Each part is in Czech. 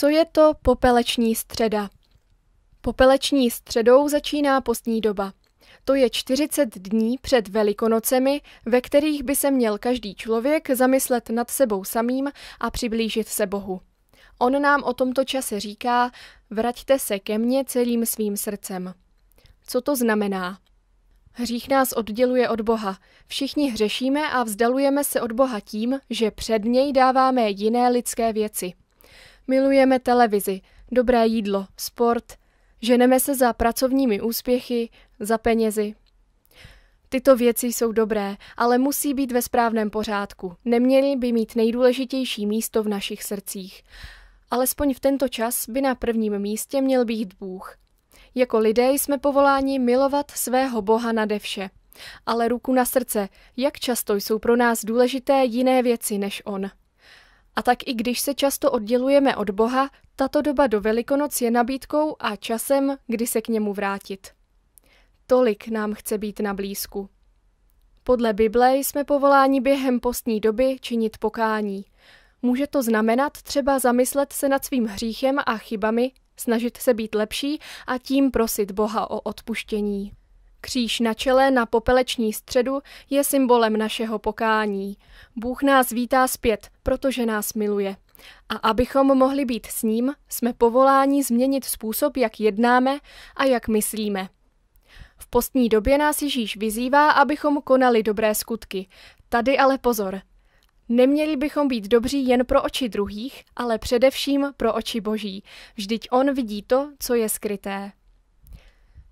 Co je to popeleční středa? Popeleční středou začíná postní doba. To je 40 dní před Velikonocemi, ve kterých by se měl každý člověk zamyslet nad sebou samým a přiblížit se Bohu. On nám o tomto čase říká: Vraťte se ke mně celým svým srdcem. Co to znamená? Hřích nás odděluje od Boha. Všichni hřešíme a vzdalujeme se od Boha tím, že před něj dáváme jiné lidské věci. Milujeme televizi, dobré jídlo, sport, ženeme se za pracovními úspěchy, za penězi. Tyto věci jsou dobré, ale musí být ve správném pořádku. Neměly by mít nejdůležitější místo v našich srdcích. Alespoň v tento čas by na prvním místě měl být Bůh. Jako lidé jsme povoláni milovat svého Boha nade vše. Ale ruku na srdce, jak často jsou pro nás důležité jiné věci než On. A tak i když se často oddělujeme od Boha, tato doba do Velikonoc je nabídkou a časem, kdy se k němu vrátit. Tolik nám chce být na blízku. Podle Bible jsme povoláni během postní doby činit pokání. Může to znamenat třeba zamyslet se nad svým hříchem a chybami, snažit se být lepší a tím prosit Boha o odpuštění. Kříž na čele na popeleční středu je symbolem našeho pokání. Bůh nás vítá zpět, protože nás miluje. A abychom mohli být s ním, jsme povoláni změnit způsob, jak jednáme a jak myslíme. V postní době nás Ježíš vyzývá, abychom konali dobré skutky. Tady ale pozor. Neměli bychom být dobří jen pro oči druhých, ale především pro oči Boží. Vždyť On vidí to, co je skryté.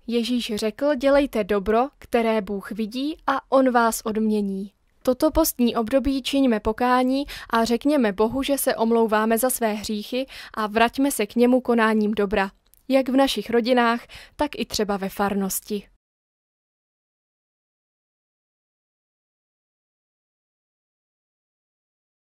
Ježíš řekl, dělejte dobro, které Bůh vidí a On vás odmění. Toto postní období čiňme pokání a řekněme Bohu, že se omlouváme za své hříchy a vraťme se k němu konáním dobra, jak v našich rodinách, tak i třeba ve farnosti.